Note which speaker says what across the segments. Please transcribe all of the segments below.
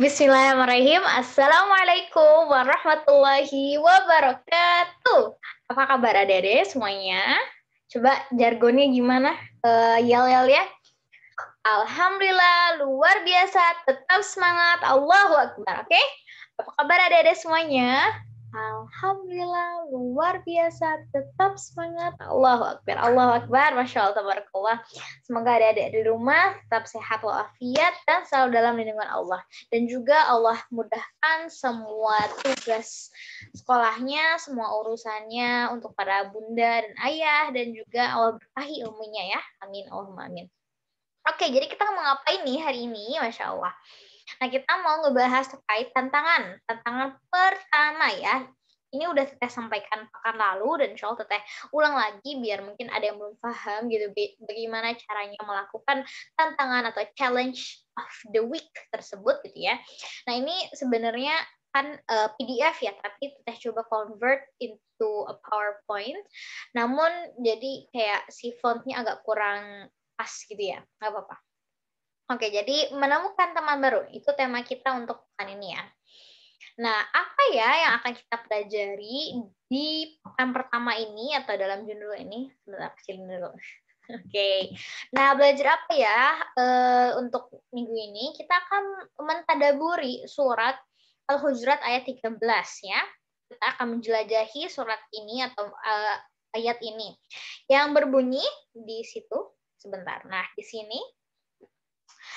Speaker 1: Bismillahirrahmanirrahim. Assalamualaikum warahmatullahi wabarakatuh. Apa kabar adik-adik semuanya? Coba jargonnya gimana? yel yel uh, ya. Alhamdulillah, luar biasa, tetap semangat, Allahu Akbar, oke? Okay? Apa kabar adik-adik semuanya? Alhamdulillah, luar biasa, tetap semangat. Allahu Akbar, Allahu Akbar, Masya Allah, Tabarakallah. Semoga adik-adik di rumah tetap sehat walafiat dan selalu dalam lindungan Allah. Dan juga Allah mudahkan semua tugas sekolahnya, semua urusannya untuk para bunda dan ayah, dan juga Allah berkahi ilmunya ya. Amin, Allahumma amin. Oke, jadi kita mau ngapain nih hari ini, Masya Allah. Nah, kita mau ngebahas terkait tantangan. Tantangan pertama ya, ini udah teteh sampaikan pekan lalu dan soal teteh ulang lagi biar mungkin ada yang belum paham gitu bagaimana caranya melakukan tantangan atau challenge of the week tersebut gitu ya. Nah ini sebenarnya kan uh, eh, PDF ya tapi teteh coba convert into a PowerPoint. Namun jadi kayak si fontnya agak kurang pas gitu ya, nggak apa-apa. Oke, jadi menemukan teman baru itu tema kita untuk pekan ini ya. Nah, apa ya yang akan kita pelajari di pekan pertama ini atau dalam judul ini? Sebentar, kecil dulu. Oke, nah belajar apa ya e, untuk minggu ini? Kita akan mentadaburi surat Al-Hujurat ayat 13 ya. Kita akan menjelajahi surat ini atau e, ayat ini yang berbunyi di situ sebentar. Nah, di sini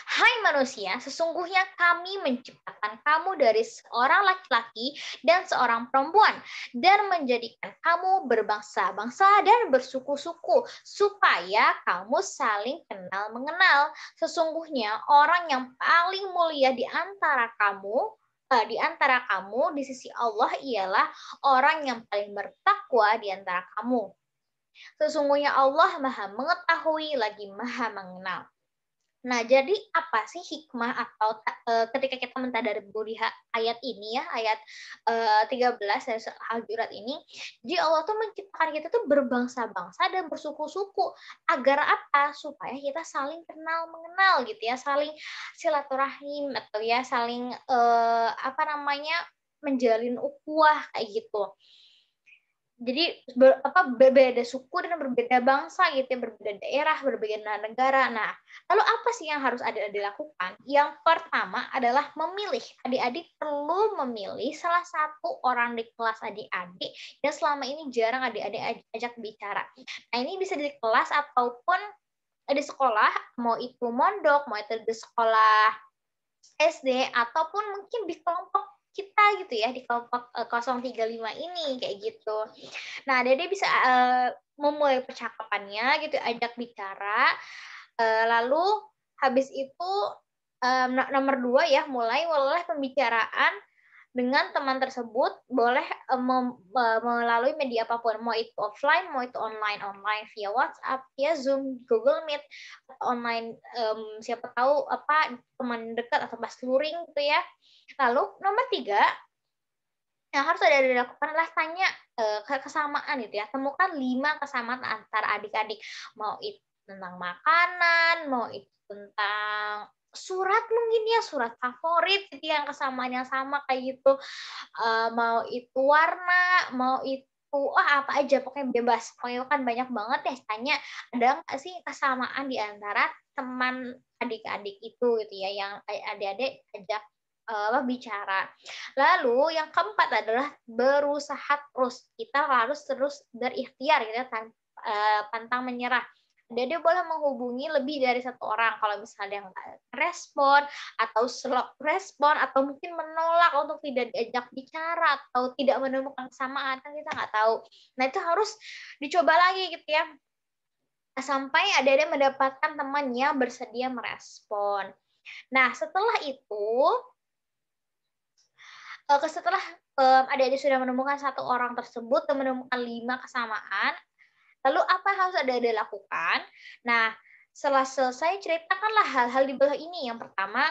Speaker 1: Hai manusia, sesungguhnya kami menciptakan kamu dari seorang laki-laki dan seorang perempuan, dan menjadikan kamu berbangsa-bangsa dan bersuku-suku, supaya kamu saling kenal-mengenal. Sesungguhnya orang yang paling mulia di antara kamu eh, di antara kamu di sisi Allah ialah orang yang paling bertakwa di antara kamu. Sesungguhnya Allah Maha mengetahui lagi Maha mengenal. Nah, jadi apa sih hikmah atau uh, ketika kita mentadaburi ayat ini ya, ayat uh, 13 dari Al-Jurat ini, jadi Allah tuh menciptakan kita tuh berbangsa-bangsa dan bersuku-suku agar apa? Supaya kita saling kenal mengenal gitu ya, saling silaturahim atau ya saling uh, apa namanya? menjalin ukhuwah kayak gitu jadi ber, apa berbeda suku dan berbeda bangsa gitu ya, berbeda daerah, berbeda negara. Nah, lalu apa sih yang harus adik-adik lakukan? Yang pertama adalah memilih. Adik-adik perlu memilih salah satu orang di kelas adik-adik yang selama ini jarang adik-adik ajak bicara. Nah, ini bisa di kelas ataupun di sekolah, mau itu mondok, mau itu di sekolah SD ataupun mungkin di kelompok kita gitu ya di kelompok uh, eh, 035 ini kayak gitu. Nah, Dede bisa uh, memulai percakapannya gitu, ajak bicara. Uh, lalu habis itu um, nomor dua ya mulai oleh pembicaraan dengan teman tersebut boleh eh, eh, melalui media apapun, mau itu offline, mau itu online, online via WhatsApp, via Zoom, Google Meet, online um, siapa tahu apa teman dekat atau pas luring gitu ya. Lalu nomor tiga yang harus ada dilakukan adalah tanya uh, kesamaan gitu ya, temukan lima kesamaan antar adik-adik, mau itu tentang makanan, mau itu tentang surat mungkin ya surat favorit itu yang kesamaannya sama kayak gitu uh, mau itu warna mau itu wah oh, apa aja pokoknya bebas pokoknya kan banyak banget ya tanya ada nggak sih kesamaan di antara teman adik-adik itu gitu ya yang adik-adik ajak uh, bicara. Lalu yang keempat adalah berusaha terus. Kita harus terus berikhtiar gitu ya, uh, pantang menyerah dia boleh menghubungi lebih dari satu orang kalau misalnya nggak respon atau slow respon atau mungkin menolak untuk tidak diajak bicara atau tidak menemukan kesamaan kan kita nggak tahu. Nah itu harus dicoba lagi gitu ya sampai ada-ada mendapatkan temannya bersedia merespon. Nah setelah itu eh, setelah um, eh, ada sudah menemukan satu orang tersebut dan menemukan lima kesamaan, Lalu apa yang harus ada dilakukan? Nah, setelah selesai ceritakanlah hal-hal di bawah ini. Yang pertama,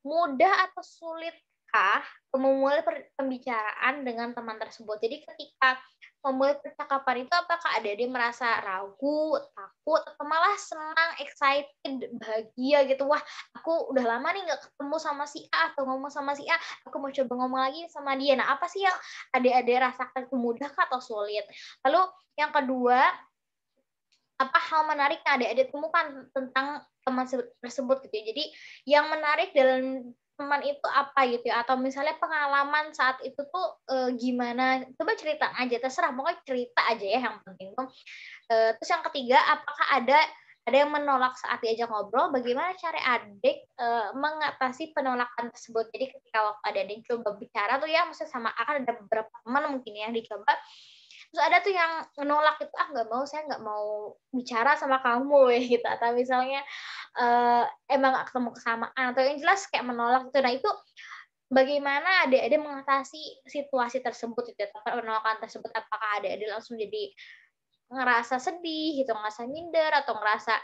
Speaker 1: mudah atau sulitkah memulai pembicaraan dengan teman tersebut? Jadi ketika memulai percakapan itu apakah ada dia merasa ragu, takut, atau malah senang, excited, bahagia gitu. Wah, aku udah lama nih nggak ketemu sama si A atau ngomong sama si A, aku mau coba ngomong lagi sama dia. Nah, apa sih yang ada-ada rasakan mudah atau sulit? Lalu yang kedua, apa hal menarik yang ada edit temukan tentang teman tersebut gitu ya. Jadi yang menarik dalam teman itu apa gitu ya atau misalnya pengalaman saat itu tuh e, gimana coba cerita aja terserah pokoknya cerita aja ya yang penting tuh e, terus yang ketiga apakah ada ada yang menolak saat diajak ngobrol, bagaimana cara adik e, mengatasi penolakan tersebut. Jadi ketika waktu ada yang coba bicara tuh ya, maksudnya sama akan ada beberapa teman mungkin ya yang dicoba terus ada tuh yang menolak itu ah nggak mau saya nggak mau bicara sama kamu ya gitu atau misalnya uh, emang nggak ketemu kesamaan atau yang jelas kayak menolak itu nah itu bagaimana ada adik mengatasi situasi tersebut itu penolakan tersebut apakah ada adik langsung jadi ngerasa sedih gitu ngerasa minder atau ngerasa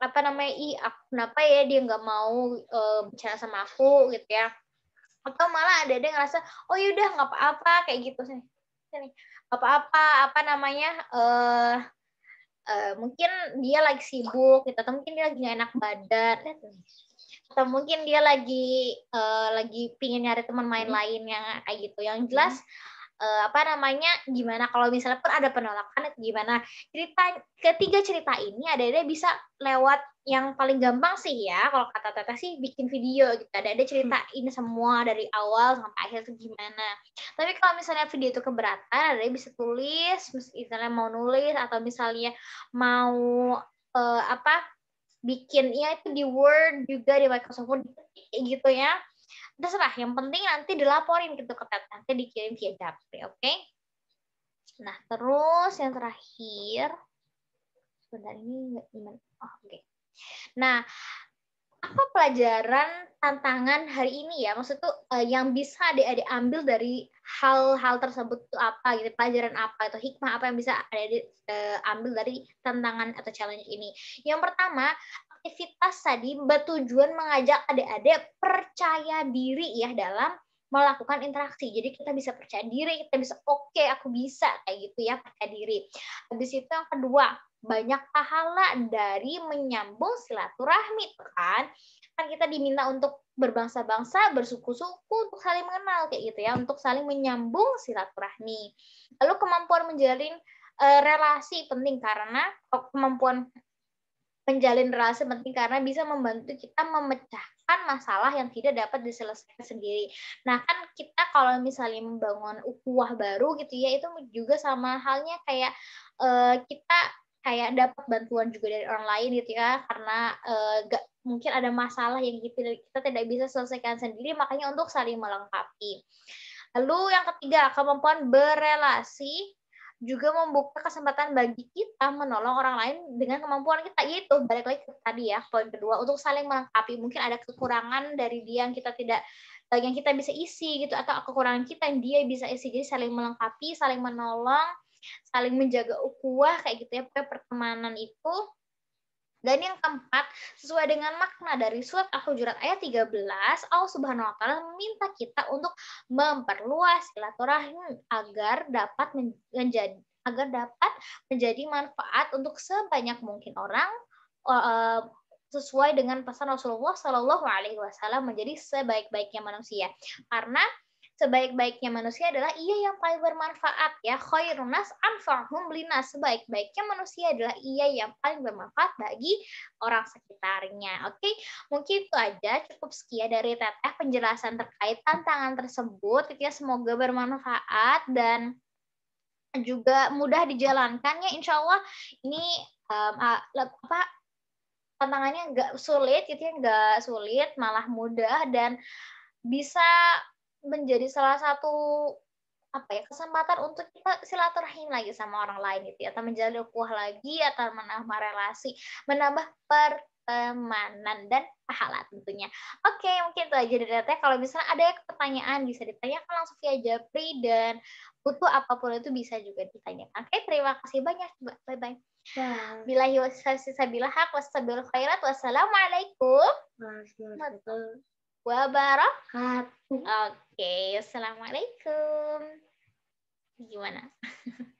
Speaker 1: apa namanya i aku kenapa ya dia nggak mau uh, bicara sama aku gitu ya atau malah ada ada ngerasa oh yaudah nggak apa-apa kayak gitu sih Gitu nih apa-apa apa namanya uh, uh, mungkin dia lagi sibuk gitu mungkin dia lagi gak enak badan atau mungkin dia lagi uh, lagi pingin nyari teman main hmm. lain yang kayak gitu yang hmm. jelas hmm uh, apa namanya gimana kalau misalnya pun ada penolakan gimana cerita ketiga cerita ini ada ada bisa lewat yang paling gampang sih ya kalau kata Tata sih bikin video gitu ada ada hmm. ceritain semua dari awal sampai akhir tuh gimana tapi kalau misalnya video itu keberatan ada bisa tulis misalnya mau nulis atau misalnya mau uh, apa bikin ya itu di Word juga di Microsoft Word gitu ya terserah yang penting nanti dilaporin gitu ke Tata nanti dikirim via Japri oke okay? nah terus yang terakhir sebentar ini gimana oh, oke okay. Nah, apa pelajaran tantangan hari ini ya? Maksud tuh eh, yang bisa adik-adik ambil dari hal-hal tersebut itu apa gitu? Pelajaran apa atau hikmah apa yang bisa adik-adik eh, ambil dari tantangan atau challenge ini? Yang pertama, aktivitas tadi bertujuan mengajak adik-adik percaya diri ya dalam melakukan interaksi. Jadi kita bisa percaya diri, kita bisa oke okay, aku bisa kayak gitu ya percaya diri. Habis itu yang kedua, banyak pahala dari menyambung silaturahmi kan kan kita diminta untuk berbangsa-bangsa bersuku-suku untuk saling mengenal kayak gitu ya untuk saling menyambung silaturahmi lalu kemampuan menjalin e, relasi penting karena oh, kemampuan menjalin relasi penting karena bisa membantu kita memecahkan masalah yang tidak dapat diselesaikan sendiri. Nah, kan kita kalau misalnya membangun ukuah baru gitu ya, itu juga sama halnya kayak uh, kita kayak dapat bantuan juga dari orang lain gitu ya karena uh, eh, gak, mungkin ada masalah yang kita, gitu, kita tidak bisa selesaikan sendiri makanya untuk saling melengkapi lalu yang ketiga kemampuan berelasi juga membuka kesempatan bagi kita menolong orang lain dengan kemampuan kita yaitu balik lagi ke tadi ya poin kedua untuk saling melengkapi mungkin ada kekurangan dari dia yang kita tidak eh, yang kita bisa isi gitu atau kekurangan kita yang dia bisa isi jadi saling melengkapi saling menolong saling menjaga ukuah kayak gitu ya pertemanan itu dan yang keempat, sesuai dengan makna dari surat Al-Hujurat ayat 13, Allah Subhanahu wa taala meminta kita untuk memperluas silaturahim agar dapat menjadi agar dapat menjadi manfaat untuk sebanyak mungkin orang e, sesuai dengan pesan Rasulullah Shallallahu Alaihi Wasallam menjadi sebaik-baiknya manusia. Karena sebaik-baiknya manusia adalah ia yang paling bermanfaat ya khairunas anfa'hum linas sebaik-baiknya manusia adalah ia yang paling bermanfaat bagi orang sekitarnya oke mungkin itu aja cukup sekian dari teteh penjelasan terkait tantangan tersebut itu ya semoga bermanfaat dan juga mudah dijalankannya insya Allah ini um, apa tantangannya nggak sulit gitu ya nggak sulit malah mudah dan bisa menjadi salah satu apa ya kesempatan untuk kita silaturahim lagi sama orang lain gitu ya. atau menjalin ukhuwah lagi atau menambah relasi, menambah pertemanan dan pahala tentunya. Oke, mungkin itu aja dari Teteh. Kalau misalnya ada pertanyaan bisa ditanyakan langsung via Japri dan butuh apapun itu bisa juga ditanyakan. Oke, terima kasih banyak. Bye-bye. bila wasabilah hak, wasabil khairat, wassalamualaikum wabarakatuh. Oke, okay. assalamualaikum. Gimana?